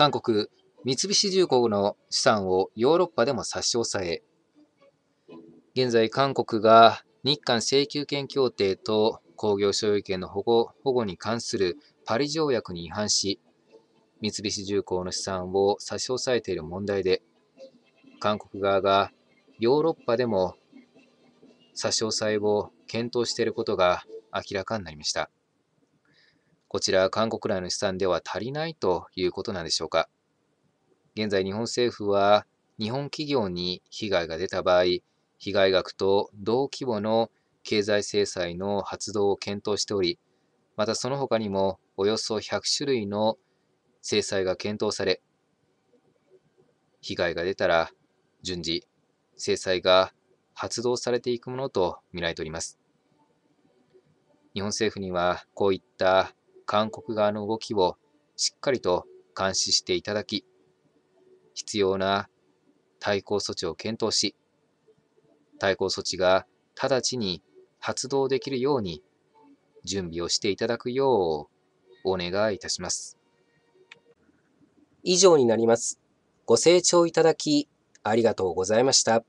韓国、三菱重工の資産をヨーロッパでも差し押さえ、現在韓国が日韓請求権協定と工業所有権の保護保護に関するパリ条約に違反し、三菱重工の資産を差し押さえている問題で、韓国側がヨーロッパでも差し押さえを検討していることが明らかになりました。こちら、韓国内の資産では足りないということなんでしょうか。現在、日本政府は、日本企業に被害が出た場合、被害額と同規模の経済制裁の発動を検討しており、またその他にもおよそ100種類の制裁が検討され、被害が出たら順次、制裁が発動されていくものと見られております。日本政府にはこういった韓国側の動きをしっかりと監視していただき、必要な対抗措置を検討し、対抗措置が直ちに発動できるように準備をしていただくようお願いいたします。以上になります。ご清聴いただきありがとうございました。